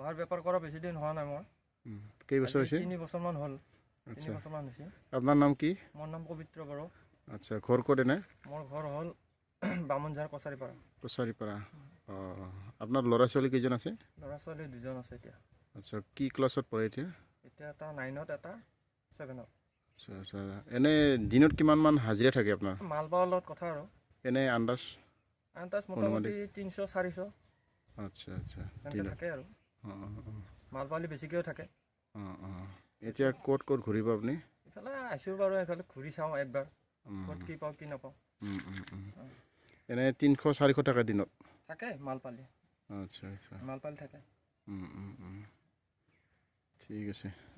লোহাৰ বেপাৰ কৰা বেছি দিন হোৱা নাই মই কেইবছৰ হৈছে তিনি বছৰমান হ'ল আচ্ছা বছৰমান হৈছে আপোনাৰ নাম কি মোৰ নাম পবিত্ৰ বড়ো আচ্ছা ঘৰ ক'ত এনে মোৰ ঘৰ হ'ল বামুণঝাৰ কছাৰীপাৰা কছাৰীপাৰা অঁ আপোনাৰ ল'ৰা ছোৱালী কেইজন আছে ল'ৰা ছোৱালী দুজন আছে এতিয়া আচ্ছা কি ক্লাছত পঢ়ে এতিয়া এতিয়া এটা নাইনত এটা ছেভেনত আচ্ছা আচ্ছা এনে দিনত কিমানমান হাজিৰা থাকে আপোনাৰ মাল পাৱাৰ লগত কথা আৰু এনে আন্দাজ আন্দাজ মোটামুটি তিনিশ চাৰিশ আচ্ছা আচ্ছা থাকে আৰু মাল পোৱালি বেছিকৈও থাকে এতিয়া ক'ত ক'ত ঘূৰিব আপুনি এইফালে আহিছোঁ বাৰু এইফালে ঘূৰি চাওঁ একবাৰ ক'ত কি পাওঁ কি নাপাওঁ এনে তিনিশ চাৰিশ টকা দিনত থাকে মাল পালি আচ্ছা আচ্ছা মাল পালি থাকে ঠিক আছে